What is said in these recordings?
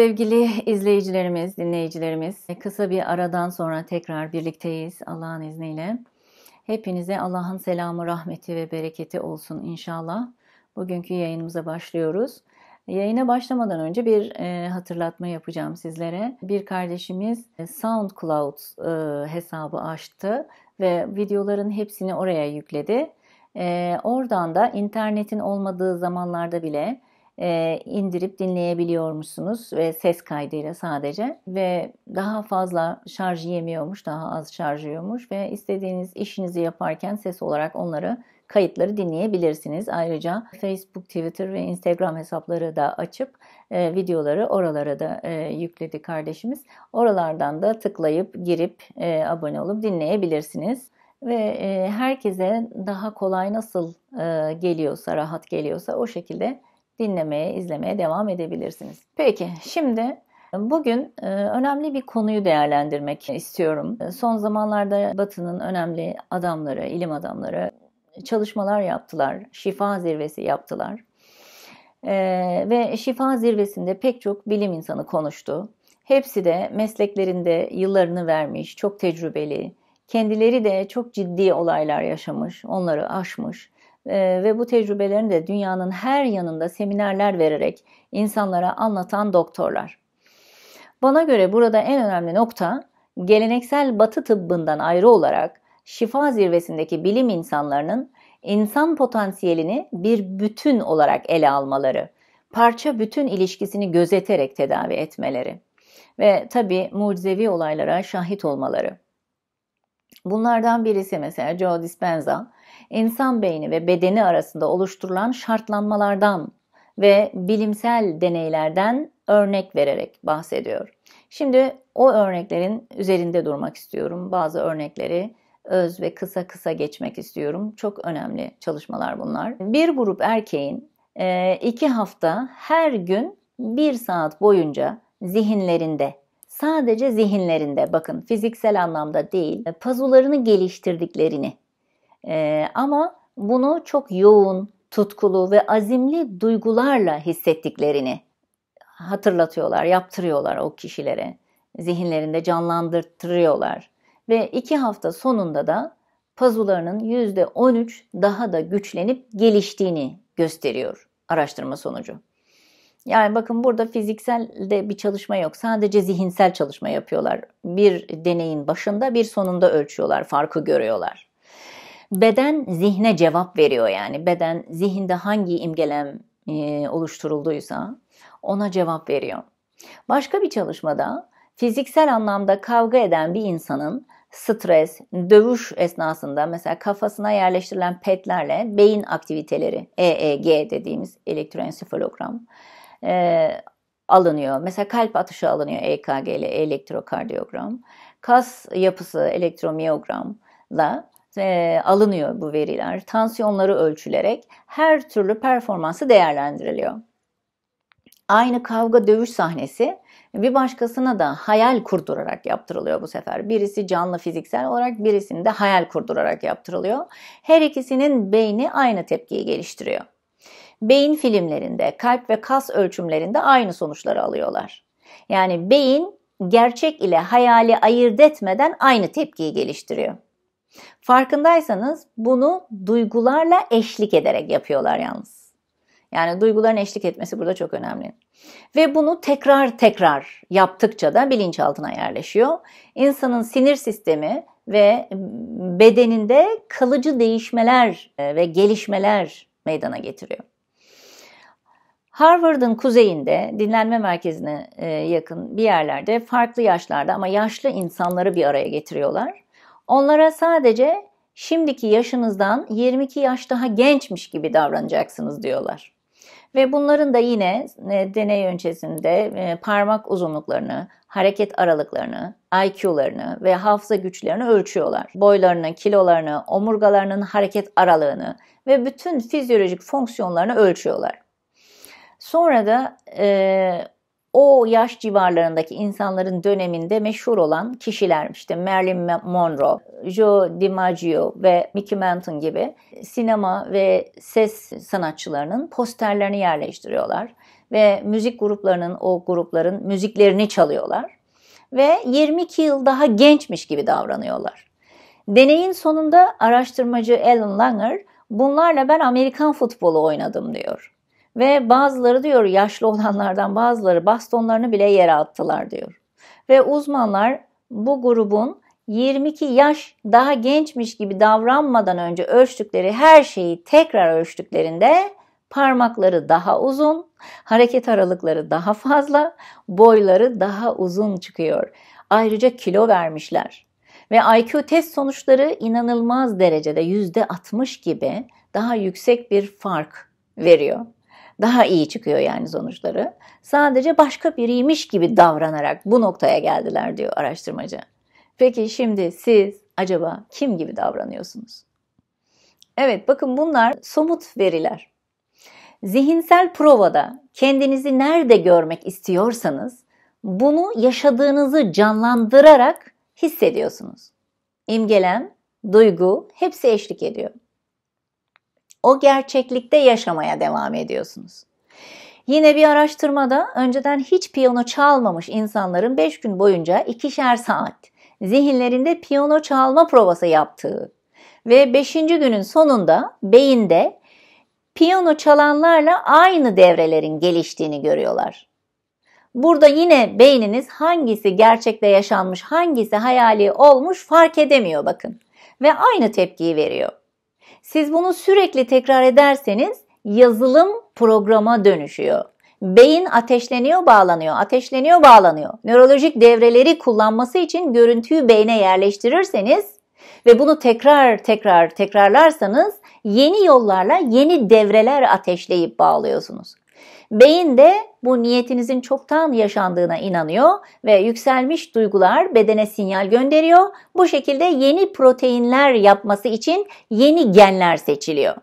Sevgili izleyicilerimiz, dinleyicilerimiz, kısa bir aradan sonra tekrar birlikteyiz Allah'ın izniyle. Hepinize Allah'ın selamı, rahmeti ve bereketi olsun inşallah. Bugünkü yayınımıza başlıyoruz. Yayına başlamadan önce bir e, hatırlatma yapacağım sizlere. Bir kardeşimiz e, SoundCloud e, hesabı açtı ve videoların hepsini oraya yükledi. oradan da internetin olmadığı zamanlarda bile e, indirip dinleyebiliyor musunuz ve ses kaydıyla sadece ve daha fazla şarj yemiyormuş, daha az şarj yiyormuş ve istediğiniz işinizi yaparken ses olarak onları kayıtları dinleyebilirsiniz. Ayrıca Facebook, Twitter ve Instagram hesapları da açıp e, videoları oralara da e, yükledi kardeşimiz. Oralardan da tıklayıp girip e, abone olup dinleyebilirsiniz ve e, herkese daha kolay nasıl e, geliyorsa, rahat geliyorsa o şekilde dinlemeye, izlemeye devam edebilirsiniz. Peki şimdi e, Bugün e, önemli bir konuyu değerlendirmek istiyorum. E, son zamanlarda Batı'nın önemli adamları, ilim adamları çalışmalar yaptılar. Şifa zirvesi yaptılar. Ve şifa zirvesinde pek çok bilim insanı konuştu. Hepsi de mesleklerinde yıllarını vermiş, çok tecrübeli. Kendileri de çok ciddi olaylar yaşamış, onları aşmış ee, ve bu tecrübelerini de dünyanın her yanında seminerler vererek insanlara anlatan doktorlar. Bana göre burada en önemli nokta geleneksel batı tıbbından ayrı olarak şifa zirvesindeki bilim insanlarının insan potansiyelini bir bütün olarak ele almaları, parça bütün ilişkisini gözeterek tedavi etmeleri ve tabi mucizevi olaylara şahit olmaları. Bunlardan birisi mesela Joe Dispenza, insan beyni ve bedeni arasında oluşturulan şartlanmalardan ve bilimsel deneylerden örnek vererek bahsediyor. Şimdi o örneklerin üzerinde durmak istiyorum. Bazı örnekleri öz ve kısa kısa geçmek istiyorum. Çok önemli çalışmalar bunlar. Bir grup erkeğin e, iki hafta her gün bir saat boyunca zihinlerinde sadece zihinlerinde bakın fiziksel anlamda değil pazularını geliştirdiklerini ee, ama bunu çok yoğun, tutkulu ve azimli duygularla hissettiklerini hatırlatıyorlar, yaptırıyorlar o kişilere. Zihinlerinde canlandırtırıyorlar. Ve iki hafta sonunda da pazularının %13 daha da güçlenip geliştiğini gösteriyor araştırma sonucu. Yani bakın burada fiziksel de bir çalışma yok. Sadece zihinsel çalışma yapıyorlar. Bir deneyin başında bir sonunda ölçüyorlar, farkı görüyorlar. Beden zihne cevap veriyor yani. Beden zihinde hangi imgelem e, oluşturulduysa ona cevap veriyor. Başka bir çalışmada fiziksel anlamda kavga eden bir insanın stres, dövüş esnasında mesela kafasına yerleştirilen petlerle beyin aktiviteleri EEG dediğimiz elektroensefalogram e, alınıyor. Mesela kalp atışı alınıyor EKG ile elektrokardiyogram. Kas yapısı elektromiyogramla e, alınıyor bu veriler. Tansiyonları ölçülerek her türlü performansı değerlendiriliyor. Aynı kavga dövüş sahnesi bir başkasına da hayal kurdurarak yaptırılıyor bu sefer. Birisi canlı fiziksel olarak birisini de hayal kurdurarak yaptırılıyor. Her ikisinin beyni aynı tepkiyi geliştiriyor. Beyin filmlerinde, kalp ve kas ölçümlerinde aynı sonuçları alıyorlar. Yani beyin gerçek ile hayali ayırt etmeden aynı tepkiyi geliştiriyor. Farkındaysanız bunu duygularla eşlik ederek yapıyorlar yalnız. Yani duyguların eşlik etmesi burada çok önemli. Ve bunu tekrar tekrar yaptıkça da bilinçaltına yerleşiyor. İnsanın sinir sistemi ve bedeninde kalıcı değişmeler e, ve gelişmeler meydana getiriyor. Harvard'ın kuzeyinde dinlenme merkezine e, yakın bir yerlerde farklı yaşlarda ama yaşlı insanları bir araya getiriyorlar Onlara sadece şimdiki yaşınızdan 22 yaş daha gençmiş gibi davranacaksınız diyorlar. Ve bunların da yine e, deney öncesinde e, parmak uzunluklarını, hareket aralıklarını, IQ'larını ve hafıza güçlerini ölçüyorlar. Boylarını, kilolarını, omurgalarının hareket aralığını ve bütün fizyolojik fonksiyonlarını ölçüyorlar. Sonra da e, o yaş civarlarındaki insanların döneminde meşhur olan kişiler işte Marilyn Monroe, Joe DiMaggio ve Mickey Mantle gibi sinema ve ses sanatçılarının posterlerini yerleştiriyorlar ve müzik gruplarının o grupların müziklerini çalıyorlar ve 22 yıl daha gençmiş gibi davranıyorlar. Deneyin sonunda araştırmacı Alan Langer bunlarla ben Amerikan futbolu oynadım diyor. Ve bazıları diyor yaşlı olanlardan bazıları bastonlarını bile yere attılar diyor. Ve uzmanlar bu grubun 22 yaş daha gençmiş gibi davranmadan önce ölçtükleri her şeyi tekrar ölçtüklerinde parmakları daha uzun, hareket aralıkları daha fazla, boyları daha uzun çıkıyor. Ayrıca kilo vermişler. Ve IQ test sonuçları inanılmaz derecede %60 gibi daha yüksek bir fark veriyor daha iyi çıkıyor yani sonuçları. Sadece başka biriymiş gibi davranarak bu noktaya geldiler diyor araştırmacı. Peki şimdi siz acaba kim gibi davranıyorsunuz? Evet bakın bunlar somut veriler. Zihinsel provada kendinizi nerede görmek istiyorsanız bunu yaşadığınızı canlandırarak hissediyorsunuz. İmgelen, duygu hepsi eşlik ediyor. O gerçeklikte yaşamaya devam ediyorsunuz. Yine bir araştırmada önceden hiç piyano çalmamış insanların 5 gün boyunca ikişer saat zihinlerinde piyano çalma provası yaptığı ve 5. günün sonunda beyinde piyano çalanlarla aynı devrelerin geliştiğini görüyorlar. Burada yine beyniniz hangisi gerçekte yaşanmış, hangisi hayali olmuş fark edemiyor bakın ve aynı tepkiyi veriyor. Siz bunu sürekli tekrar ederseniz yazılım programa dönüşüyor. Beyin ateşleniyor, bağlanıyor, ateşleniyor, bağlanıyor. Nörolojik devreleri kullanması için görüntüyü beyne yerleştirirseniz ve bunu tekrar tekrar tekrarlarsanız yeni yollarla yeni devreler ateşleyip bağlıyorsunuz. Beyin de bu niyetinizin çoktan yaşandığına inanıyor ve yükselmiş duygular bedene sinyal gönderiyor. Bu şekilde yeni proteinler yapması için yeni genler seçiliyor.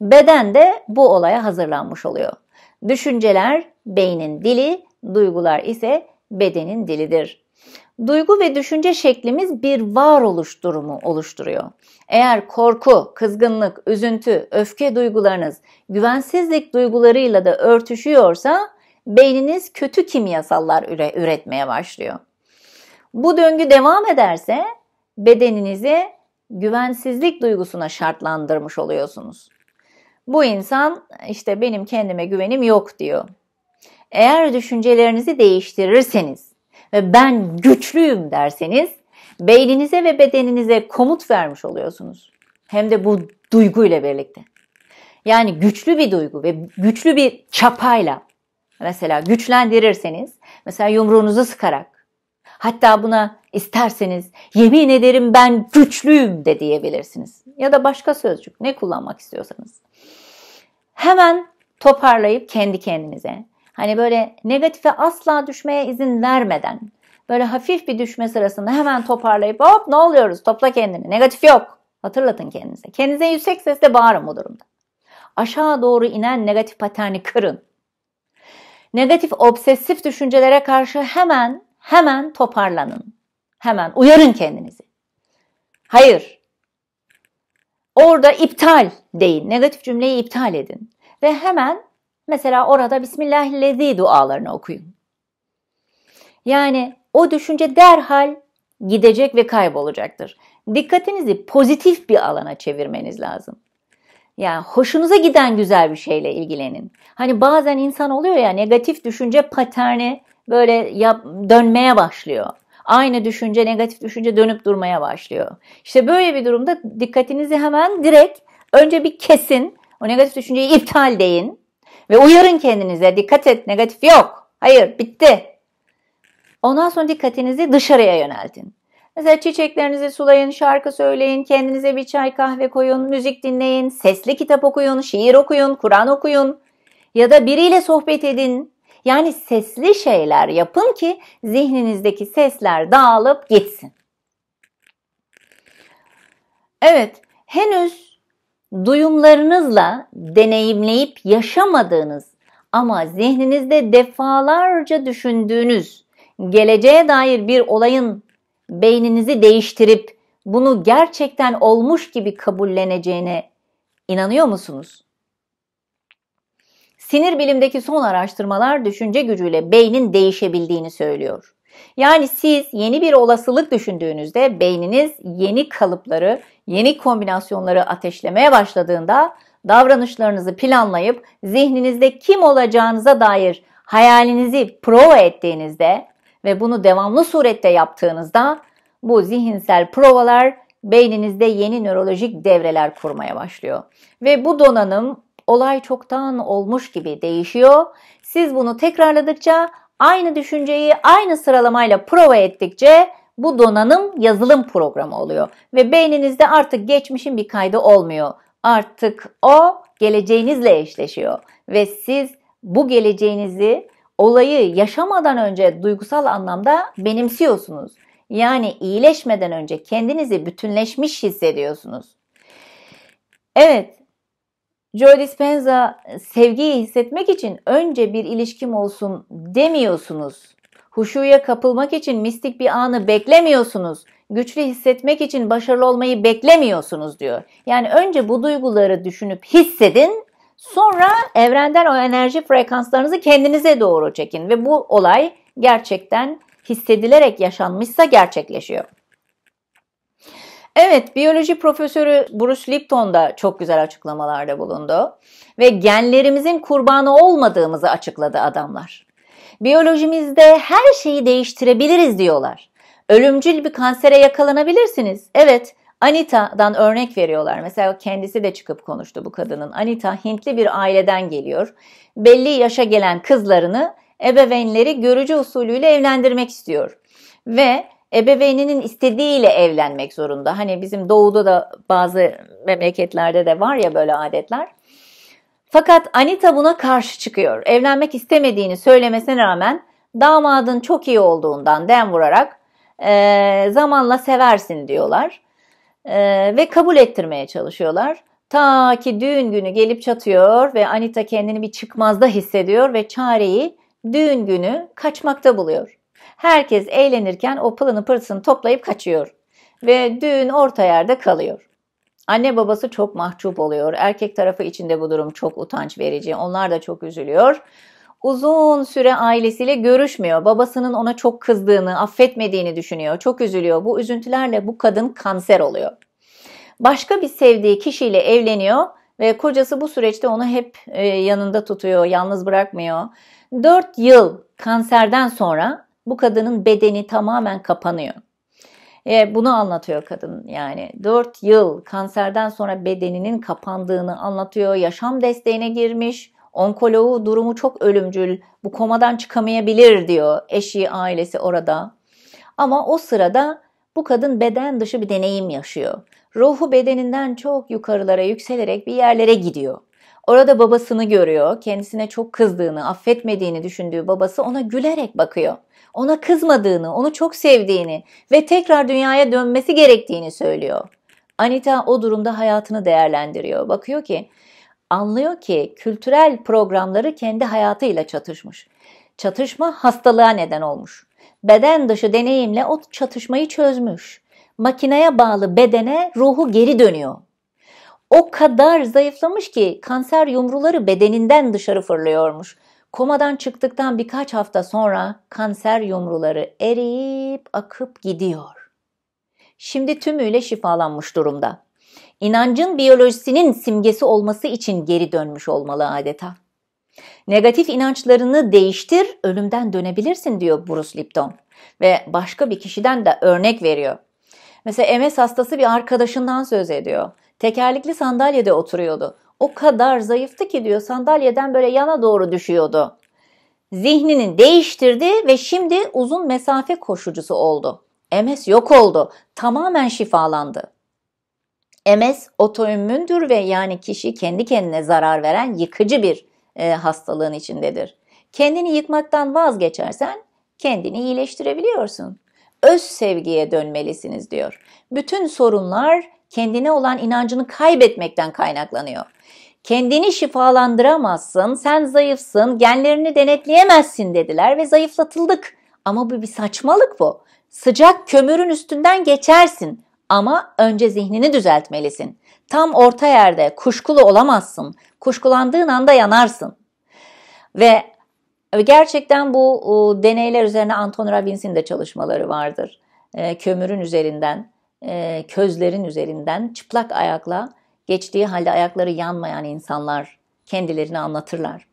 Beden de bu olaya hazırlanmış oluyor. Düşünceler beynin dili, duygular ise bedenin dilidir. Duygu ve düşünce şeklimiz bir varoluş durumu oluşturuyor. Eğer korku, kızgınlık, üzüntü, öfke duygularınız güvensizlik duygularıyla da örtüşüyorsa beyniniz kötü kimyasallar üretmeye başlıyor. Bu döngü devam ederse bedeninizi güvensizlik duygusuna şartlandırmış oluyorsunuz. Bu insan işte benim kendime güvenim yok diyor. Eğer düşüncelerinizi değiştirirseniz ve ben güçlüyüm derseniz beyninize ve bedeninize komut vermiş oluyorsunuz. Hem de bu duyguyla birlikte. Yani güçlü bir duygu ve güçlü bir çapayla mesela güçlendirirseniz, mesela yumruğunuzu sıkarak, hatta buna isterseniz yemin ederim ben güçlüyüm de diyebilirsiniz. Ya da başka sözcük ne kullanmak istiyorsanız. Hemen toparlayıp kendi kendinize, hani böyle negatife asla düşmeye izin vermeden böyle hafif bir düşme sırasında hemen toparlayıp hop ne oluyoruz topla kendini negatif yok. Hatırlatın kendinize. Kendinize yüksek sesle bağırın bu durumda. Aşağı doğru inen negatif paterni kırın. Negatif obsesif düşüncelere karşı hemen hemen toparlanın. Hemen uyarın kendinizi. Hayır. Orada iptal deyin. Negatif cümleyi iptal edin. Ve hemen mesela orada Bismillahirrahmanirrahim dualarını okuyun. Yani o düşünce derhal gidecek ve kaybolacaktır. Dikkatinizi pozitif bir alana çevirmeniz lazım. Yani hoşunuza giden güzel bir şeyle ilgilenin. Hani bazen insan oluyor ya negatif düşünce paterni böyle yap, dönmeye başlıyor. Aynı düşünce, negatif düşünce dönüp durmaya başlıyor. İşte böyle bir durumda dikkatinizi hemen direkt önce bir kesin. O negatif düşünceyi iptal deyin. Ve uyarın kendinize dikkat et negatif yok. Hayır bitti Ondan sonra dikkatinizi dışarıya yöneltin. Mesela çiçeklerinizi sulayın, şarkı söyleyin, kendinize bir çay kahve koyun, müzik dinleyin, sesli kitap okuyun, şiir okuyun, Kur'an okuyun ya da biriyle sohbet edin. Yani sesli şeyler yapın ki zihninizdeki sesler dağılıp gitsin. Evet, henüz duyumlarınızla deneyimleyip yaşamadığınız ama zihninizde defalarca düşündüğünüz geleceğe dair bir olayın beyninizi değiştirip bunu gerçekten olmuş gibi kabulleneceğine inanıyor musunuz? Sinir bilimdeki son araştırmalar düşünce gücüyle beynin değişebildiğini söylüyor. Yani siz yeni bir olasılık düşündüğünüzde beyniniz yeni kalıpları, yeni kombinasyonları ateşlemeye başladığında davranışlarınızı planlayıp zihninizde kim olacağınıza dair hayalinizi prova ettiğinizde ve bunu devamlı surette yaptığınızda bu zihinsel provalar beyninizde yeni nörolojik devreler kurmaya başlıyor. Ve bu donanım olay çoktan olmuş gibi değişiyor. Siz bunu tekrarladıkça aynı düşünceyi aynı sıralamayla prova ettikçe bu donanım yazılım programı oluyor ve beyninizde artık geçmişin bir kaydı olmuyor. Artık o geleceğinizle eşleşiyor ve siz bu geleceğinizi olayı yaşamadan önce duygusal anlamda benimsiyorsunuz. Yani iyileşmeden önce kendinizi bütünleşmiş hissediyorsunuz. Evet. Joe Dispenza sevgiyi hissetmek için önce bir ilişkim olsun demiyorsunuz. Huşuya kapılmak için mistik bir anı beklemiyorsunuz. Güçlü hissetmek için başarılı olmayı beklemiyorsunuz diyor. Yani önce bu duyguları düşünüp hissedin Sonra evrenden o enerji frekanslarınızı kendinize doğru çekin ve bu olay gerçekten hissedilerek yaşanmışsa gerçekleşiyor. Evet, biyoloji profesörü Bruce Lipton da çok güzel açıklamalarda bulundu ve genlerimizin kurbanı olmadığımızı açıkladı adamlar. Biyolojimizde her şeyi değiştirebiliriz diyorlar. Ölümcül bir kansere yakalanabilirsiniz. Evet, Anita'dan örnek veriyorlar. Mesela kendisi de çıkıp konuştu bu kadının. Anita Hintli bir aileden geliyor. Belli yaşa gelen kızlarını ebeveynleri görücü usulüyle evlendirmek istiyor. Ve ebeveyninin istediğiyle evlenmek zorunda. Hani bizim doğuda da bazı memleketlerde de var ya böyle adetler. Fakat Anita buna karşı çıkıyor. Evlenmek istemediğini söylemesine rağmen damadın çok iyi olduğundan dem vurarak e, zamanla seversin diyorlar e, ve kabul ettirmeye çalışıyorlar. Ta ki düğün günü gelip çatıyor ve Anita kendini bir çıkmazda hissediyor ve çareyi düğün günü kaçmakta buluyor. Herkes eğlenirken o pılını pırtısını toplayıp kaçıyor ve düğün orta yerde kalıyor. Anne babası çok mahcup oluyor. Erkek tarafı içinde bu durum çok utanç verici. Onlar da çok üzülüyor uzun süre ailesiyle görüşmüyor. Babasının ona çok kızdığını, affetmediğini düşünüyor. Çok üzülüyor. Bu üzüntülerle bu kadın kanser oluyor. Başka bir sevdiği kişiyle evleniyor ve kocası bu süreçte onu hep e, yanında tutuyor, yalnız bırakmıyor. 4 yıl kanserden sonra bu kadının bedeni tamamen kapanıyor. E, bunu anlatıyor kadın yani. 4 yıl kanserden sonra bedeninin kapandığını anlatıyor. Yaşam desteğine girmiş. Onkoloğu durumu çok ölümcül. Bu komadan çıkamayabilir diyor eşi ailesi orada. Ama o sırada bu kadın beden dışı bir deneyim yaşıyor. Ruhu bedeninden çok yukarılara yükselerek bir yerlere gidiyor. Orada babasını görüyor. Kendisine çok kızdığını, affetmediğini düşündüğü babası ona gülerek bakıyor. Ona kızmadığını, onu çok sevdiğini ve tekrar dünyaya dönmesi gerektiğini söylüyor. Anita o durumda hayatını değerlendiriyor. Bakıyor ki anlıyor ki kültürel programları kendi hayatıyla çatışmış. Çatışma hastalığa neden olmuş. Beden dışı deneyimle o çatışmayı çözmüş. Makineye bağlı bedene ruhu geri dönüyor. O kadar zayıflamış ki kanser yumruları bedeninden dışarı fırlıyormuş. Komadan çıktıktan birkaç hafta sonra kanser yumruları eriyip akıp gidiyor. Şimdi tümüyle şifalanmış durumda inancın biyolojisinin simgesi olması için geri dönmüş olmalı adeta. Negatif inançlarını değiştir, ölümden dönebilirsin diyor Bruce Lipton ve başka bir kişiden de örnek veriyor. Mesela MS hastası bir arkadaşından söz ediyor. Tekerlekli sandalyede oturuyordu. O kadar zayıftı ki diyor sandalyeden böyle yana doğru düşüyordu. Zihnini değiştirdi ve şimdi uzun mesafe koşucusu oldu. MS yok oldu. Tamamen şifalandı. MS otoimmündür ve yani kişi kendi kendine zarar veren yıkıcı bir e, hastalığın içindedir. Kendini yıkmaktan vazgeçersen kendini iyileştirebiliyorsun. Öz sevgiye dönmelisiniz diyor. Bütün sorunlar kendine olan inancını kaybetmekten kaynaklanıyor. Kendini şifalandıramazsın, sen zayıfsın, genlerini denetleyemezsin dediler ve zayıflatıldık. Ama bu bir saçmalık bu. Sıcak kömürün üstünden geçersin. Ama önce zihnini düzeltmelisin. Tam orta yerde kuşkulu olamazsın. Kuşkulandığın anda yanarsın. Ve e, gerçekten bu deneyler üzerine Anton Robbins'in de çalışmaları vardır. E, kömürün üzerinden, e, közlerin üzerinden çıplak ayakla geçtiği halde ayakları yanmayan insanlar kendilerini anlatırlar.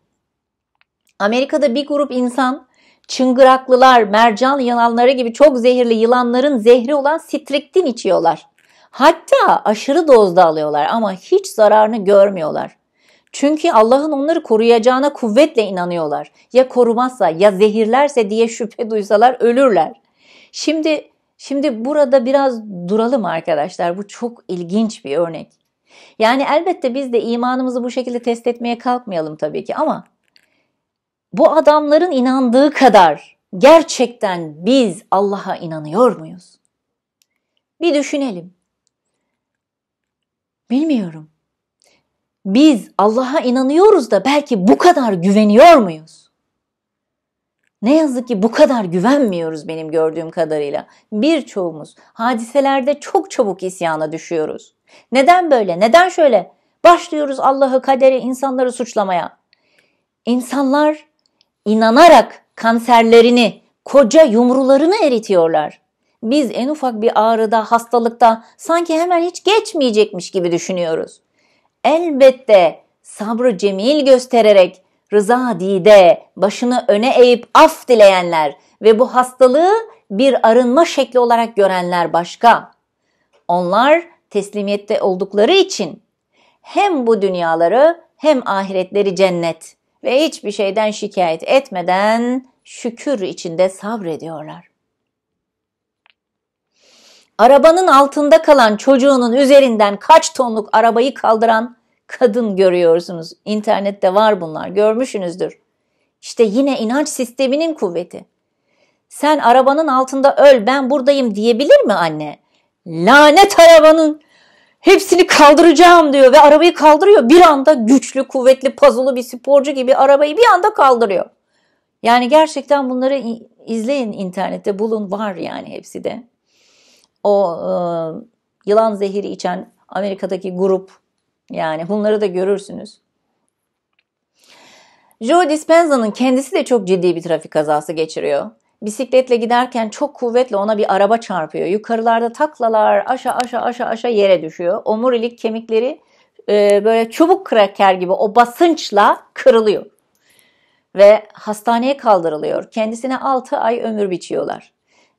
Amerika'da bir grup insan çıngıraklılar, mercan yılanları gibi çok zehirli yılanların zehri olan striktin içiyorlar. Hatta aşırı dozda alıyorlar ama hiç zararını görmüyorlar. Çünkü Allah'ın onları koruyacağına kuvvetle inanıyorlar. Ya korumazsa ya zehirlerse diye şüphe duysalar ölürler. Şimdi şimdi burada biraz duralım arkadaşlar. Bu çok ilginç bir örnek. Yani elbette biz de imanımızı bu şekilde test etmeye kalkmayalım tabii ki ama bu adamların inandığı kadar gerçekten biz Allah'a inanıyor muyuz? Bir düşünelim. Bilmiyorum. Biz Allah'a inanıyoruz da belki bu kadar güveniyor muyuz? Ne yazık ki bu kadar güvenmiyoruz benim gördüğüm kadarıyla. Birçoğumuz hadiselerde çok çabuk isyana düşüyoruz. Neden böyle? Neden şöyle? Başlıyoruz Allah'ı, kaderi, insanları suçlamaya. İnsanlar inanarak kanserlerini, koca yumrularını eritiyorlar. Biz en ufak bir ağrıda, hastalıkta sanki hemen hiç geçmeyecekmiş gibi düşünüyoruz. Elbette sabrı cemil göstererek rıza dide başını öne eğip af dileyenler ve bu hastalığı bir arınma şekli olarak görenler başka. Onlar teslimiyette oldukları için hem bu dünyaları hem ahiretleri cennet ve hiçbir şeyden şikayet etmeden şükür içinde sabrediyorlar. Arabanın altında kalan çocuğunun üzerinden kaç tonluk arabayı kaldıran kadın görüyorsunuz. İnternette var bunlar, görmüşsünüzdür. İşte yine inanç sisteminin kuvveti. Sen arabanın altında öl ben buradayım diyebilir mi anne? Lanet arabanın Hepsini kaldıracağım diyor ve arabayı kaldırıyor. Bir anda güçlü, kuvvetli, pazulu bir sporcu gibi arabayı bir anda kaldırıyor. Yani gerçekten bunları izleyin internette bulun var yani hepsi de. O e, yılan zehri içen Amerika'daki grup yani bunları da görürsünüz. Joe Dispenza'nın kendisi de çok ciddi bir trafik kazası geçiriyor bisikletle giderken çok kuvvetle ona bir araba çarpıyor. Yukarılarda taklalar aşağı aşağı aşağı aşağı yere düşüyor. Omurilik kemikleri e, böyle çubuk kraker gibi o basınçla kırılıyor. Ve hastaneye kaldırılıyor. Kendisine 6 ay ömür biçiyorlar.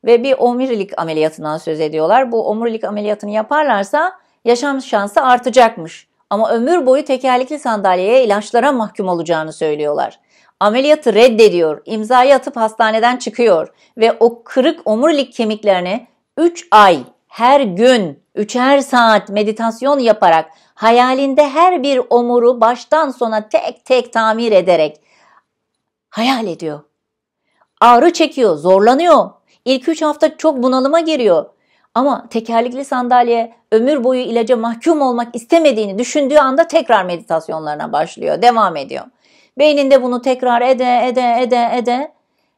Ve bir omurilik ameliyatından söz ediyorlar. Bu omurilik ameliyatını yaparlarsa yaşam şansı artacakmış. Ama ömür boyu tekerlekli sandalyeye ilaçlara mahkum olacağını söylüyorlar. Ameliyatı reddediyor, imzayı atıp hastaneden çıkıyor ve o kırık omurilik kemiklerini 3 ay her gün üçer saat meditasyon yaparak hayalinde her bir omuru baştan sona tek tek tamir ederek hayal ediyor. Ağrı çekiyor, zorlanıyor. İlk üç hafta çok bunalıma giriyor. Ama tekerlekli sandalye ömür boyu ilaca mahkum olmak istemediğini düşündüğü anda tekrar meditasyonlarına başlıyor, devam ediyor. Beyninde bunu tekrar ede ede ede ede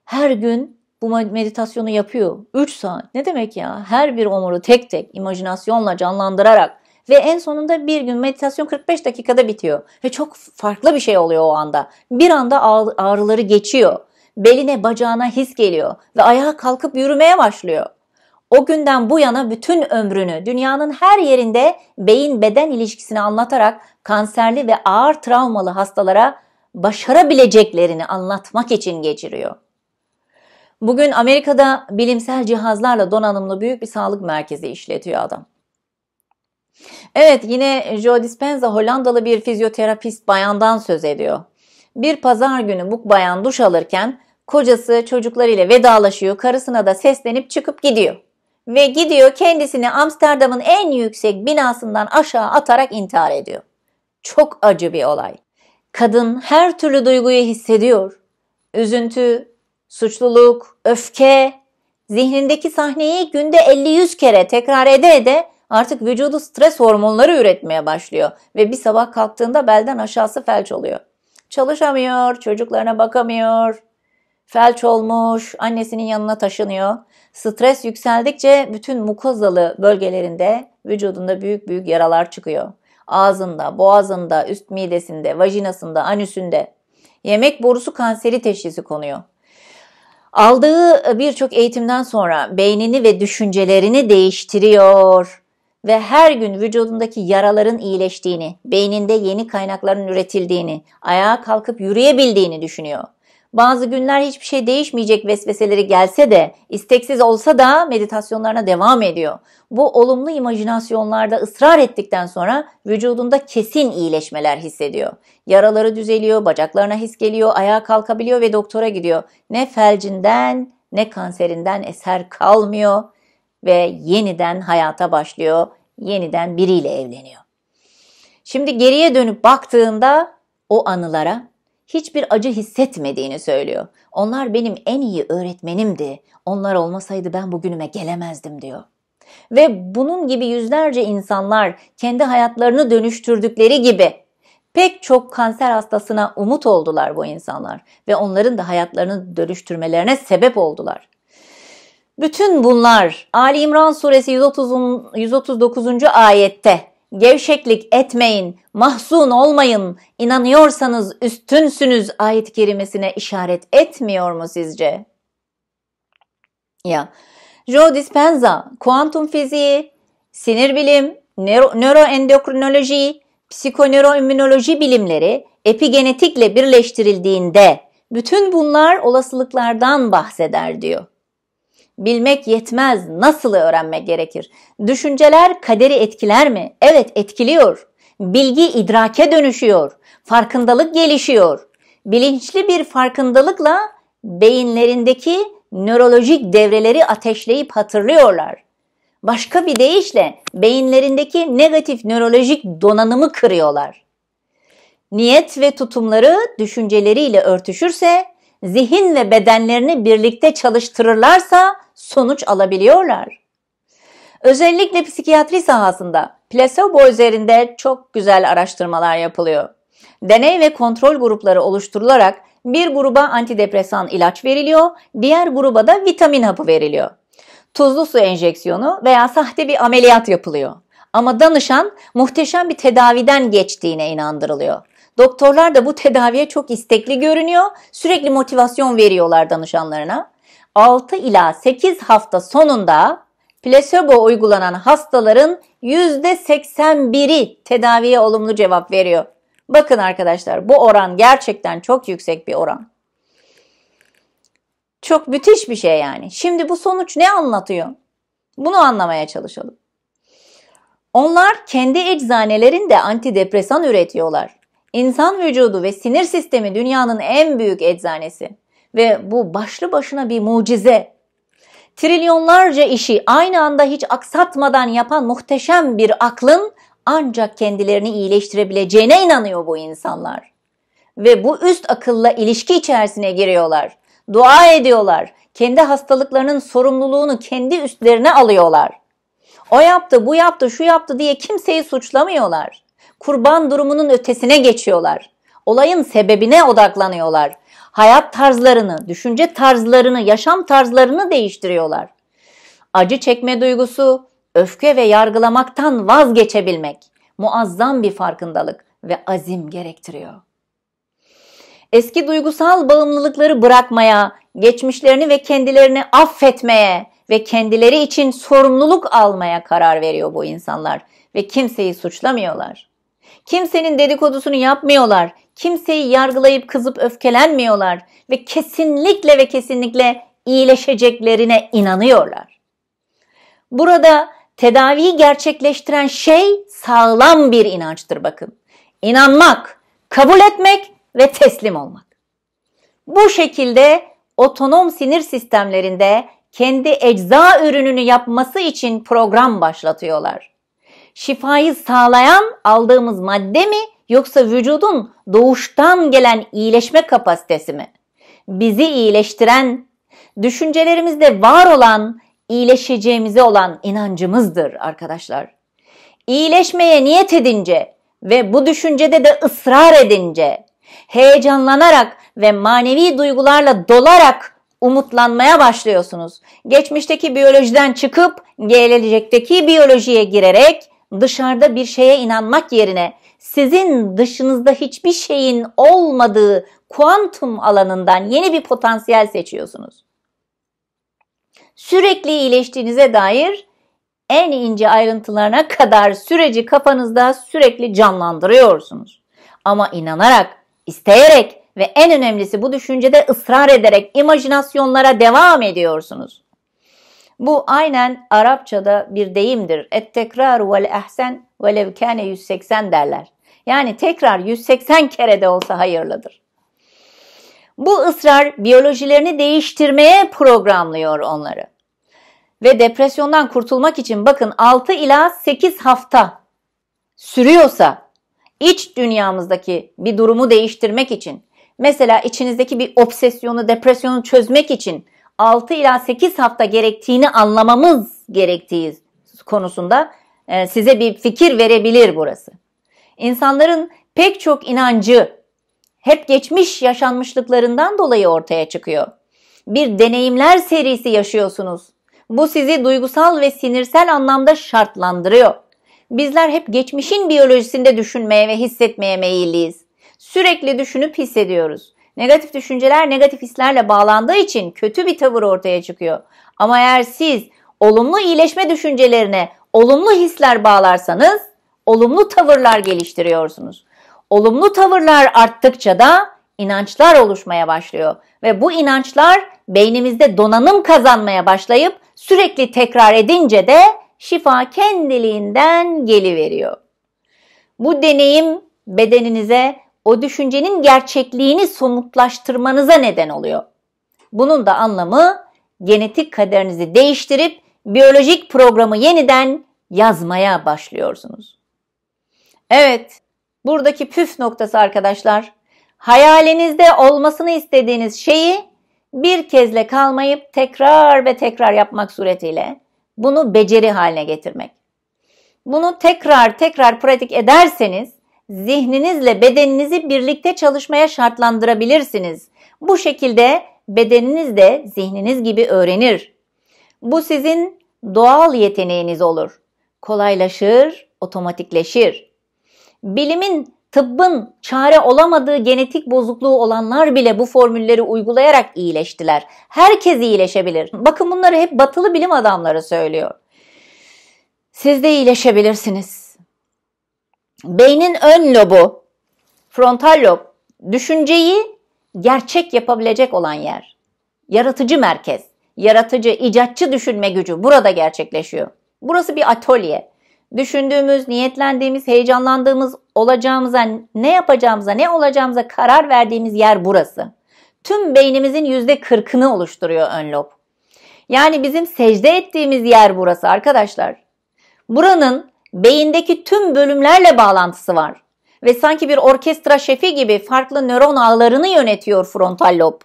her gün bu meditasyonu yapıyor. 3 saat ne demek ya? Her bir omuru tek tek imajinasyonla canlandırarak ve en sonunda bir gün meditasyon 45 dakikada bitiyor. Ve çok farklı bir şey oluyor o anda. Bir anda ağrıları geçiyor. Beline bacağına his geliyor ve ayağa kalkıp yürümeye başlıyor. O günden bu yana bütün ömrünü dünyanın her yerinde beyin beden ilişkisini anlatarak kanserli ve ağır travmalı hastalara başarabileceklerini anlatmak için geçiriyor. Bugün Amerika'da bilimsel cihazlarla donanımlı büyük bir sağlık merkezi işletiyor adam. Evet yine Joe Dispenza Hollandalı bir fizyoterapist bayandan söz ediyor. Bir pazar günü bu bayan duş alırken kocası çocuklarıyla vedalaşıyor, karısına da seslenip çıkıp gidiyor. Ve gidiyor kendisini Amsterdam'ın en yüksek binasından aşağı atarak intihar ediyor. Çok acı bir olay. Kadın her türlü duyguyu hissediyor. Üzüntü, suçluluk, öfke. Zihnindeki sahneyi günde 50-100 kere tekrar ede ede artık vücudu stres hormonları üretmeye başlıyor ve bir sabah kalktığında belden aşağısı felç oluyor. Çalışamıyor, çocuklarına bakamıyor, felç olmuş, annesinin yanına taşınıyor. Stres yükseldikçe bütün mukozalı bölgelerinde vücudunda büyük büyük yaralar çıkıyor ağzında, boğazında, üst midesinde, vajinasında, anüsünde yemek borusu kanseri teşhisi konuyor. Aldığı e, birçok eğitimden sonra beynini ve düşüncelerini değiştiriyor ve her gün vücudundaki yaraların iyileştiğini, beyninde yeni kaynakların üretildiğini, ayağa kalkıp yürüyebildiğini düşünüyor. Bazı günler hiçbir şey değişmeyecek vesveseleri gelse de, isteksiz olsa da meditasyonlarına devam ediyor. Bu olumlu imajinasyonlarda ısrar ettikten sonra vücudunda kesin iyileşmeler hissediyor. Yaraları düzeliyor, bacaklarına his geliyor, ayağa kalkabiliyor ve doktora gidiyor. Ne felcinden ne kanserinden eser kalmıyor ve yeniden hayata başlıyor. Yeniden biriyle evleniyor. Şimdi geriye dönüp baktığında o anılara hiçbir acı hissetmediğini söylüyor. Onlar benim en iyi öğretmenimdi. Onlar olmasaydı ben bugünüme gelemezdim diyor. Ve bunun gibi yüzlerce insanlar kendi hayatlarını dönüştürdükleri gibi pek çok kanser hastasına umut oldular bu insanlar ve onların da hayatlarını dönüştürmelerine sebep oldular. Bütün bunlar Ali İmran suresi 130, 139. ayette gevşeklik etmeyin, mahzun olmayın, inanıyorsanız üstünsünüz ayet kerimesine işaret etmiyor mu sizce? Ya, Joe Dispenza, kuantum fiziği, sinir bilim, nöroendokrinoloji, psikoneuroimmünoloji bilimleri epigenetikle birleştirildiğinde bütün bunlar olasılıklardan bahseder diyor. Bilmek yetmez, nasıl öğrenmek gerekir? Düşünceler kaderi etkiler mi? Evet, etkiliyor. Bilgi idrake dönüşüyor. Farkındalık gelişiyor. Bilinçli bir farkındalıkla beyinlerindeki nörolojik devreleri ateşleyip hatırlıyorlar. Başka bir deyişle beyinlerindeki negatif nörolojik donanımı kırıyorlar. Niyet ve tutumları düşünceleriyle örtüşürse zihin ve bedenlerini birlikte çalıştırırlarsa sonuç alabiliyorlar. Özellikle psikiyatri sahasında plasebo üzerinde çok güzel araştırmalar yapılıyor. Deney ve kontrol grupları oluşturularak bir gruba antidepresan ilaç veriliyor, diğer gruba da vitamin hapı veriliyor. Tuzlu su enjeksiyonu veya sahte bir ameliyat yapılıyor. Ama danışan muhteşem bir tedaviden geçtiğine inandırılıyor. Doktorlar da bu tedaviye çok istekli görünüyor. Sürekli motivasyon veriyorlar danışanlarına. 6 ila 8 hafta sonunda plasebo uygulanan hastaların %81'i tedaviye olumlu cevap veriyor. Bakın arkadaşlar bu oran gerçekten çok yüksek bir oran. Çok müthiş bir şey yani. Şimdi bu sonuç ne anlatıyor? Bunu anlamaya çalışalım. Onlar kendi eczanelerinde antidepresan üretiyorlar. İnsan vücudu ve sinir sistemi dünyanın en büyük eczanesi ve bu başlı başına bir mucize. Trilyonlarca işi aynı anda hiç aksatmadan yapan muhteşem bir aklın ancak kendilerini iyileştirebileceğine inanıyor bu insanlar. Ve bu üst akılla ilişki içerisine giriyorlar. Dua ediyorlar. Kendi hastalıklarının sorumluluğunu kendi üstlerine alıyorlar. O yaptı, bu yaptı, şu yaptı diye kimseyi suçlamıyorlar kurban durumunun ötesine geçiyorlar. Olayın sebebine odaklanıyorlar. Hayat tarzlarını, düşünce tarzlarını, yaşam tarzlarını değiştiriyorlar. Acı çekme duygusu, öfke ve yargılamaktan vazgeçebilmek muazzam bir farkındalık ve azim gerektiriyor. Eski duygusal bağımlılıkları bırakmaya, geçmişlerini ve kendilerini affetmeye ve kendileri için sorumluluk almaya karar veriyor bu insanlar ve kimseyi suçlamıyorlar. Kimsenin dedikodusunu yapmıyorlar. Kimseyi yargılayıp kızıp öfkelenmiyorlar ve kesinlikle ve kesinlikle iyileşeceklerine inanıyorlar. Burada tedaviyi gerçekleştiren şey sağlam bir inançtır bakın. İnanmak, kabul etmek ve teslim olmak. Bu şekilde otonom sinir sistemlerinde kendi ecza ürününü yapması için program başlatıyorlar şifayı sağlayan aldığımız madde mi yoksa vücudun doğuştan gelen iyileşme kapasitesi mi? Bizi iyileştiren, düşüncelerimizde var olan, iyileşeceğimize olan inancımızdır arkadaşlar. İyileşmeye niyet edince ve bu düşüncede de ısrar edince, heyecanlanarak ve manevi duygularla dolarak umutlanmaya başlıyorsunuz. Geçmişteki biyolojiden çıkıp gelecekteki biyolojiye girerek dışarıda bir şeye inanmak yerine sizin dışınızda hiçbir şeyin olmadığı kuantum alanından yeni bir potansiyel seçiyorsunuz. Sürekli iyileştiğinize dair en ince ayrıntılarına kadar süreci kafanızda sürekli canlandırıyorsunuz. Ama inanarak, isteyerek ve en önemlisi bu düşüncede ısrar ederek imajinasyonlara devam ediyorsunuz. Bu aynen Arapçada bir deyimdir. Et tekrar vel ehsen velev kâne 180 derler. Yani tekrar 180 kere de olsa hayırlıdır. Bu ısrar biyolojilerini değiştirmeye programlıyor onları. Ve depresyondan kurtulmak için bakın 6 ila 8 hafta sürüyorsa iç dünyamızdaki bir durumu değiştirmek için mesela içinizdeki bir obsesyonu, depresyonu çözmek için 6 ila 8 hafta gerektiğini anlamamız gerektiği konusunda e, size bir fikir verebilir burası. İnsanların pek çok inancı hep geçmiş yaşanmışlıklarından dolayı ortaya çıkıyor. Bir deneyimler serisi yaşıyorsunuz. Bu sizi duygusal ve sinirsel anlamda şartlandırıyor. Bizler hep geçmişin biyolojisinde düşünmeye ve hissetmeye meyilliyiz. Sürekli düşünüp hissediyoruz. Negatif düşünceler negatif hislerle bağlandığı için kötü bir tavır ortaya çıkıyor. Ama eğer siz olumlu iyileşme düşüncelerine olumlu hisler bağlarsanız olumlu tavırlar geliştiriyorsunuz. Olumlu tavırlar arttıkça da inançlar oluşmaya başlıyor ve bu inançlar beynimizde donanım kazanmaya başlayıp sürekli tekrar edince de şifa kendiliğinden geliveriyor. Bu deneyim bedeninize o düşüncenin gerçekliğini somutlaştırmanıza neden oluyor. Bunun da anlamı genetik kaderinizi değiştirip biyolojik programı yeniden yazmaya başlıyorsunuz. Evet, buradaki püf noktası arkadaşlar. Hayalinizde olmasını istediğiniz şeyi bir kezle kalmayıp tekrar ve tekrar yapmak suretiyle bunu beceri haline getirmek. Bunu tekrar tekrar pratik ederseniz zihninizle bedeninizi birlikte çalışmaya şartlandırabilirsiniz. Bu şekilde bedeniniz de zihniniz gibi öğrenir. Bu sizin doğal yeteneğiniz olur. Kolaylaşır, otomatikleşir. Bilimin, tıbbın çare olamadığı genetik bozukluğu olanlar bile bu formülleri uygulayarak iyileştiler. Herkes iyileşebilir. Bakın bunları hep batılı bilim adamları söylüyor. Siz de iyileşebilirsiniz. Beynin ön lobu, frontal lob, düşünceyi gerçek yapabilecek olan yer. Yaratıcı merkez, yaratıcı, icatçı düşünme gücü burada gerçekleşiyor. Burası bir atölye. Düşündüğümüz, niyetlendiğimiz, heyecanlandığımız, olacağımıza, ne yapacağımıza, ne olacağımıza karar verdiğimiz yer burası. Tüm beynimizin yüzde kırkını oluşturuyor ön lob. Yani bizim secde ettiğimiz yer burası arkadaşlar. Buranın beyindeki tüm bölümlerle bağlantısı var ve sanki bir orkestra şefi gibi farklı nöron ağlarını yönetiyor frontal lob.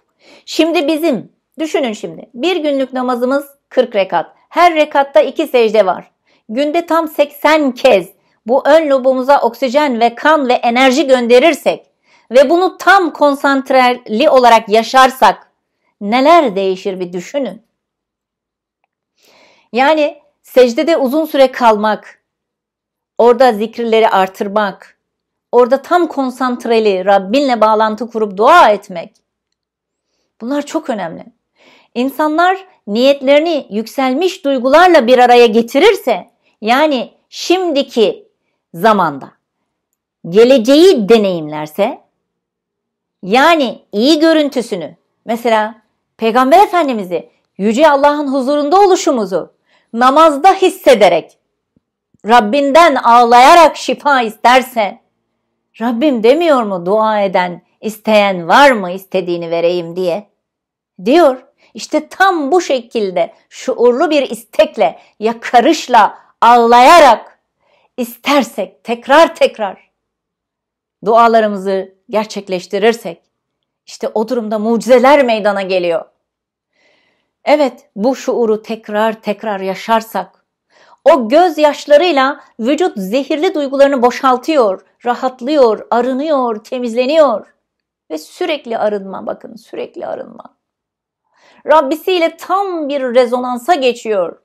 Şimdi bizim, düşünün şimdi, bir günlük namazımız 40 rekat. Her rekatta 2 secde var. Günde tam 80 kez bu ön lobumuza oksijen ve kan ve enerji gönderirsek ve bunu tam konsantreli olarak yaşarsak neler değişir bir düşünün. Yani secdede uzun süre kalmak, orada zikirleri artırmak, orada tam konsantreli Rabbinle bağlantı kurup dua etmek. Bunlar çok önemli. İnsanlar niyetlerini yükselmiş duygularla bir araya getirirse, yani şimdiki zamanda geleceği deneyimlerse, yani iyi görüntüsünü, mesela Peygamber Efendimiz'i, Yüce Allah'ın huzurunda oluşumuzu namazda hissederek Rabbinden ağlayarak şifa isterse Rabbim demiyor mu dua eden, isteyen var mı istediğini vereyim diye? Diyor. İşte tam bu şekilde şuurlu bir istekle, yakarışla, ağlayarak istersek tekrar tekrar dualarımızı gerçekleştirirsek işte o durumda mucizeler meydana geliyor. Evet, bu şuuru tekrar tekrar yaşarsak o gözyaşlarıyla vücut zehirli duygularını boşaltıyor, rahatlıyor, arınıyor, temizleniyor. Ve sürekli arınma bakın, sürekli arınma. Rabbisiyle tam bir rezonansa geçiyor.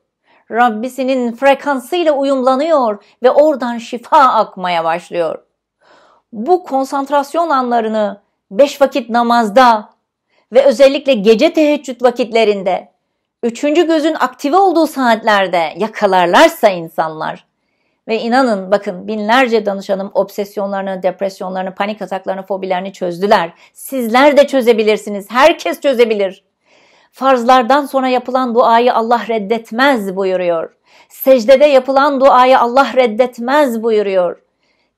Rabbisinin frekansıyla uyumlanıyor ve oradan şifa akmaya başlıyor. Bu konsantrasyon anlarını beş vakit namazda ve özellikle gece teheccüd vakitlerinde üçüncü gözün aktive olduğu saatlerde yakalarlarsa insanlar ve inanın bakın binlerce danışanım obsesyonlarını, depresyonlarını, panik ataklarını, fobilerini çözdüler. Sizler de çözebilirsiniz. Herkes çözebilir. Farzlardan sonra yapılan duayı Allah reddetmez buyuruyor. Secdede yapılan duayı Allah reddetmez buyuruyor.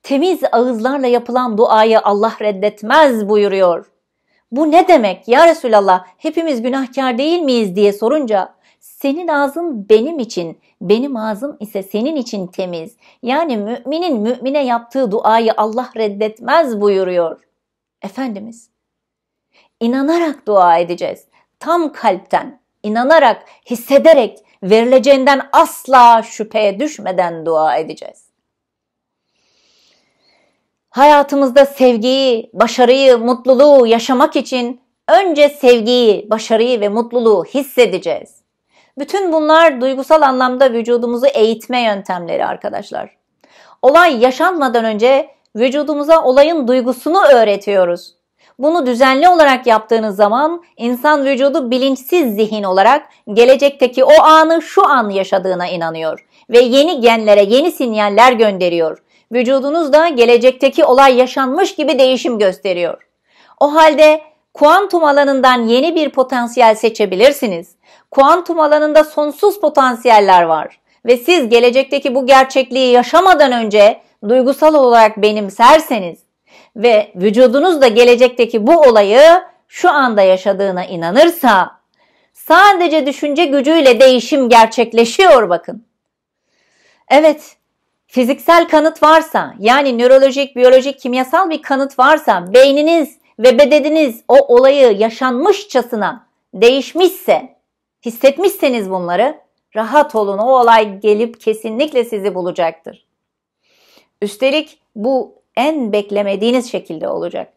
Temiz ağızlarla yapılan duayı Allah reddetmez buyuruyor bu ne demek ya Resulallah hepimiz günahkar değil miyiz diye sorunca senin ağzın benim için, benim ağzım ise senin için temiz. Yani müminin mümine yaptığı duayı Allah reddetmez buyuruyor. Efendimiz, inanarak dua edeceğiz. Tam kalpten, inanarak, hissederek, verileceğinden asla şüpheye düşmeden dua edeceğiz. Hayatımızda sevgiyi, başarıyı, mutluluğu yaşamak için önce sevgiyi, başarıyı ve mutluluğu hissedeceğiz. Bütün bunlar duygusal anlamda vücudumuzu eğitme yöntemleri arkadaşlar. Olay yaşanmadan önce vücudumuza olayın duygusunu öğretiyoruz. Bunu düzenli olarak yaptığınız zaman insan vücudu bilinçsiz zihin olarak gelecekteki o anı şu an yaşadığına inanıyor ve yeni genlere yeni sinyaller gönderiyor vücudunuz da gelecekteki olay yaşanmış gibi değişim gösteriyor. O halde kuantum alanından yeni bir potansiyel seçebilirsiniz. Kuantum alanında sonsuz potansiyeller var ve siz gelecekteki bu gerçekliği yaşamadan önce duygusal olarak benimserseniz ve vücudunuz da gelecekteki bu olayı şu anda yaşadığına inanırsa sadece düşünce gücüyle değişim gerçekleşiyor bakın. Evet, fiziksel kanıt varsa yani nörolojik, biyolojik, kimyasal bir kanıt varsa beyniniz ve bedeniniz o olayı yaşanmışçasına değişmişse, hissetmişseniz bunları rahat olun o olay gelip kesinlikle sizi bulacaktır. Üstelik bu en beklemediğiniz şekilde olacak.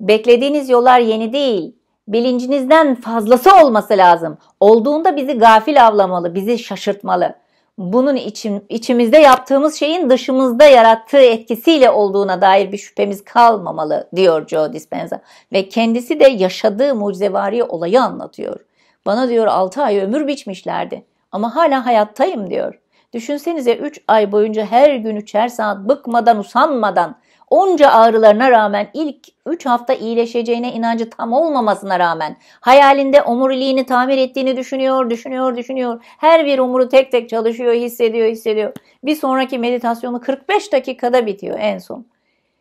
Beklediğiniz yollar yeni değil, bilincinizden fazlası olması lazım. Olduğunda bizi gafil avlamalı, bizi şaşırtmalı bunun için içimizde yaptığımız şeyin dışımızda yarattığı etkisiyle olduğuna dair bir şüphemiz kalmamalı diyor Joe Dispenza ve kendisi de yaşadığı mucizevari olayı anlatıyor. Bana diyor 6 ay ömür biçmişlerdi ama hala hayattayım diyor. Düşünsenize 3 ay boyunca her gün 3'er saat bıkmadan usanmadan onca ağrılarına rağmen ilk 3 hafta iyileşeceğine inancı tam olmamasına rağmen hayalinde omuriliğini tamir ettiğini düşünüyor, düşünüyor, düşünüyor. Her bir omuru tek tek çalışıyor, hissediyor, hissediyor. Bir sonraki meditasyonu 45 dakikada bitiyor en son.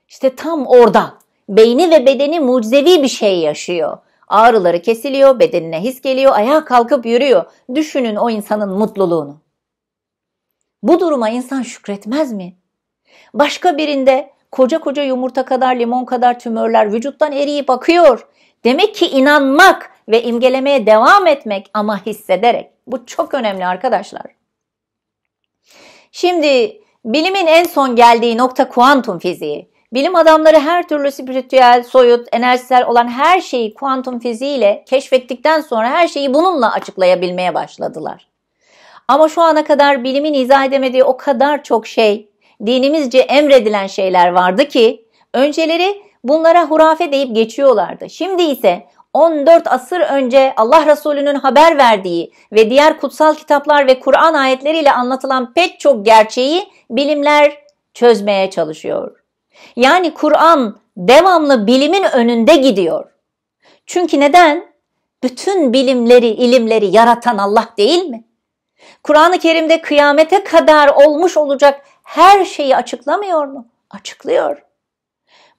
İşte tam orada beyni ve bedeni mucizevi bir şey yaşıyor. Ağrıları kesiliyor, bedenine his geliyor, ayağa kalkıp yürüyor. Düşünün o insanın mutluluğunu. Bu duruma insan şükretmez mi? Başka birinde koca koca yumurta kadar limon kadar tümörler vücuttan eriyip akıyor. Demek ki inanmak ve imgelemeye devam etmek ama hissederek. Bu çok önemli arkadaşlar. Şimdi bilimin en son geldiği nokta kuantum fiziği. Bilim adamları her türlü spiritüel, soyut, enerjisel olan her şeyi kuantum fiziğiyle keşfettikten sonra her şeyi bununla açıklayabilmeye başladılar. Ama şu ana kadar bilimin izah edemediği o kadar çok şey dinimizce emredilen şeyler vardı ki önceleri bunlara hurafe deyip geçiyorlardı. Şimdi ise 14 asır önce Allah Resulü'nün haber verdiği ve diğer kutsal kitaplar ve Kur'an ayetleriyle anlatılan pek çok gerçeği bilimler çözmeye çalışıyor. Yani Kur'an devamlı bilimin önünde gidiyor. Çünkü neden? Bütün bilimleri, ilimleri yaratan Allah değil mi? Kur'an-ı Kerim'de kıyamete kadar olmuş olacak her şeyi açıklamıyor mu? Açıklıyor.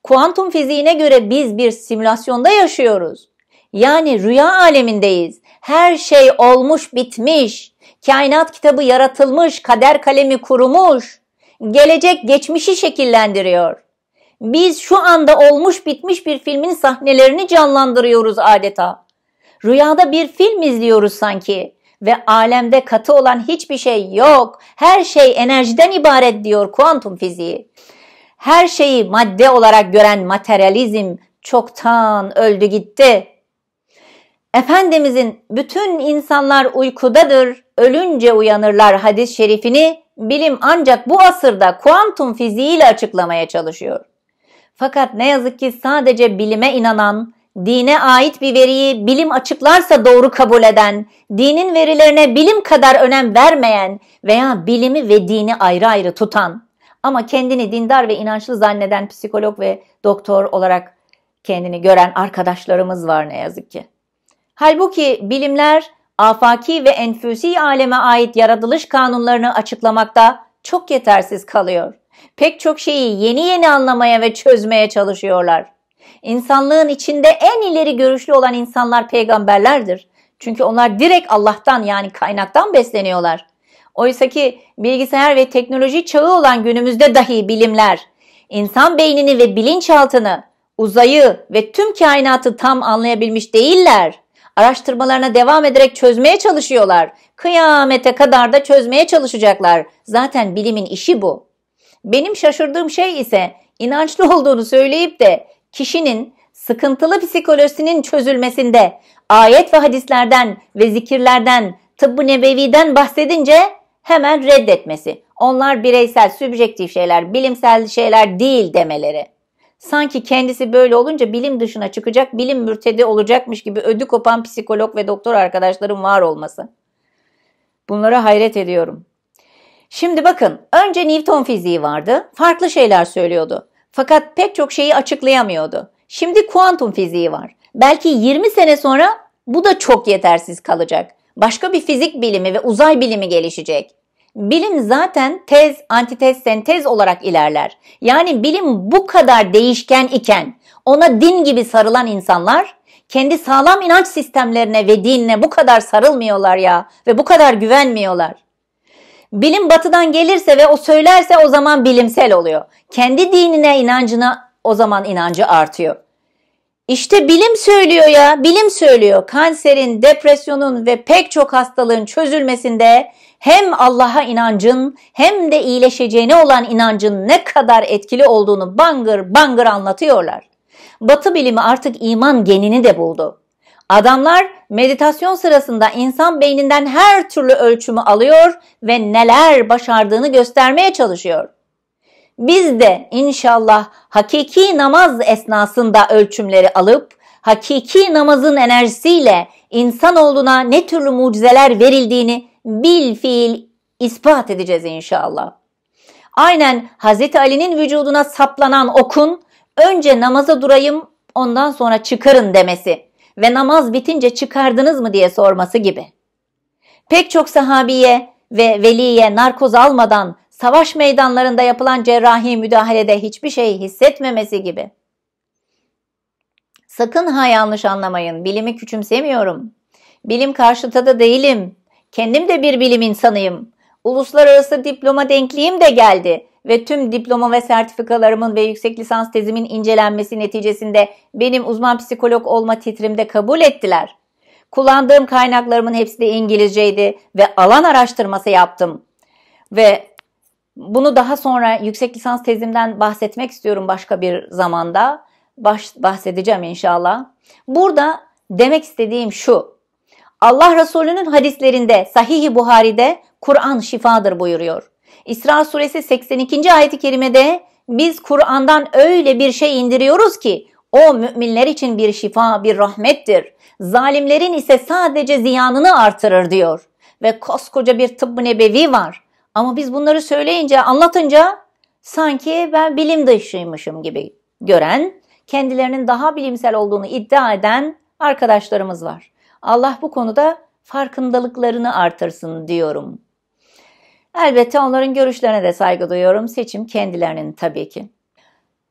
Kuantum fiziğine göre biz bir simülasyonda yaşıyoruz. Yani rüya alemindeyiz. Her şey olmuş bitmiş. Kainat kitabı yaratılmış, kader kalemi kurumuş. Gelecek geçmişi şekillendiriyor. Biz şu anda olmuş bitmiş bir filmin sahnelerini canlandırıyoruz adeta. Rüyada bir film izliyoruz sanki ve alemde katı olan hiçbir şey yok. Her şey enerjiden ibaret diyor kuantum fiziği. Her şeyi madde olarak gören materyalizm çoktan öldü gitti. Efendimizin bütün insanlar uykudadır, ölünce uyanırlar hadis-i şerifini bilim ancak bu asırda kuantum fiziğiyle açıklamaya çalışıyor. Fakat ne yazık ki sadece bilime inanan, dine ait bir veriyi bilim açıklarsa doğru kabul eden, dinin verilerine bilim kadar önem vermeyen veya bilimi ve dini ayrı ayrı tutan ama kendini dindar ve inançlı zanneden psikolog ve doktor olarak kendini gören arkadaşlarımız var ne yazık ki. Halbuki bilimler afaki ve enfüsi aleme ait yaratılış kanunlarını açıklamakta çok yetersiz kalıyor. Pek çok şeyi yeni yeni anlamaya ve çözmeye çalışıyorlar. İnsanlığın içinde en ileri görüşlü olan insanlar peygamberlerdir. Çünkü onlar direkt Allah'tan yani kaynaktan besleniyorlar. Oysa ki bilgisayar ve teknoloji çağı olan günümüzde dahi bilimler insan beynini ve bilinçaltını, uzayı ve tüm kainatı tam anlayabilmiş değiller. Araştırmalarına devam ederek çözmeye çalışıyorlar. Kıyamete kadar da çözmeye çalışacaklar. Zaten bilimin işi bu. Benim şaşırdığım şey ise inançlı olduğunu söyleyip de kişinin sıkıntılı psikolojisinin çözülmesinde ayet ve hadislerden ve zikirlerden, tıbbı nebeviden bahsedince hemen reddetmesi. Onlar bireysel, sübjektif şeyler, bilimsel şeyler değil demeleri. Sanki kendisi böyle olunca bilim dışına çıkacak, bilim mürtedi olacakmış gibi ödü kopan psikolog ve doktor arkadaşların var olması. Bunlara hayret ediyorum. Şimdi bakın, önce Newton fiziği vardı. Farklı şeyler söylüyordu. Fakat pek çok şeyi açıklayamıyordu. Şimdi kuantum fiziği var. Belki 20 sene sonra bu da çok yetersiz kalacak. Başka bir fizik bilimi ve uzay bilimi gelişecek. Bilim zaten tez, antitez, sentez olarak ilerler. Yani bilim bu kadar değişken iken ona din gibi sarılan insanlar kendi sağlam inanç sistemlerine ve dinine bu kadar sarılmıyorlar ya ve bu kadar güvenmiyorlar. Bilim batıdan gelirse ve o söylerse o zaman bilimsel oluyor. Kendi dinine inancına o zaman inancı artıyor. İşte bilim söylüyor ya, bilim söylüyor. Kanserin, depresyonun ve pek çok hastalığın çözülmesinde hem Allah'a inancın hem de iyileşeceğine olan inancın ne kadar etkili olduğunu bangır bangır anlatıyorlar. Batı bilimi artık iman genini de buldu. Adamlar Meditasyon sırasında insan beyninden her türlü ölçümü alıyor ve neler başardığını göstermeye çalışıyor. Biz de inşallah hakiki namaz esnasında ölçümleri alıp hakiki namazın enerjisiyle insanoğluna ne türlü mucizeler verildiğini bil fiil ispat edeceğiz inşallah. Aynen Hz. Ali'nin vücuduna saplanan okun önce namaza durayım ondan sonra çıkarın demesi ve namaz bitince çıkardınız mı diye sorması gibi. Pek çok sahabiye ve veliye narkoz almadan savaş meydanlarında yapılan cerrahi müdahalede hiçbir şey hissetmemesi gibi. Sakın ha yanlış anlamayın, bilimi küçümsemiyorum. Bilim karşıtı da değilim. Kendim de bir bilim insanıyım. Uluslararası diploma denkliğim de geldi ve tüm diploma ve sertifikalarımın ve yüksek lisans tezimin incelenmesi neticesinde benim uzman psikolog olma titrimde kabul ettiler. Kullandığım kaynaklarımın hepsi de İngilizceydi ve alan araştırması yaptım. Ve bunu daha sonra yüksek lisans tezimden bahsetmek istiyorum başka bir zamanda. Baş, bahsedeceğim inşallah. Burada demek istediğim şu. Allah Resulü'nün hadislerinde Sahih-i Buhari'de Kur'an şifadır buyuruyor. İsra suresi 82. ayeti kerimede biz Kur'an'dan öyle bir şey indiriyoruz ki o müminler için bir şifa, bir rahmettir. Zalimlerin ise sadece ziyanını artırır diyor. Ve koskoca bir tıbbı nebevi var. Ama biz bunları söyleyince, anlatınca sanki ben bilim dışıymışım gibi gören, kendilerinin daha bilimsel olduğunu iddia eden arkadaşlarımız var. Allah bu konuda farkındalıklarını artırsın diyorum. Elbette onların görüşlerine de saygı duyuyorum. Seçim kendilerinin tabii ki.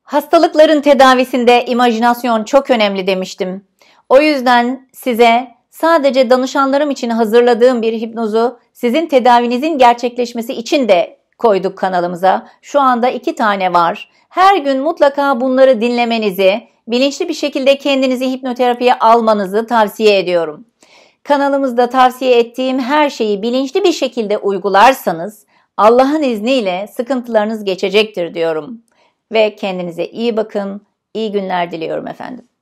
Hastalıkların tedavisinde imajinasyon çok önemli demiştim. O yüzden size sadece danışanlarım için hazırladığım bir hipnozu sizin tedavinizin gerçekleşmesi için de koyduk kanalımıza. Şu anda iki tane var. Her gün mutlaka bunları dinlemenizi, bilinçli bir şekilde kendinizi hipnoterapiye almanızı tavsiye ediyorum. Kanalımızda tavsiye ettiğim her şeyi bilinçli bir şekilde uygularsanız Allah'ın izniyle sıkıntılarınız geçecektir diyorum. Ve kendinize iyi bakın. iyi günler diliyorum efendim.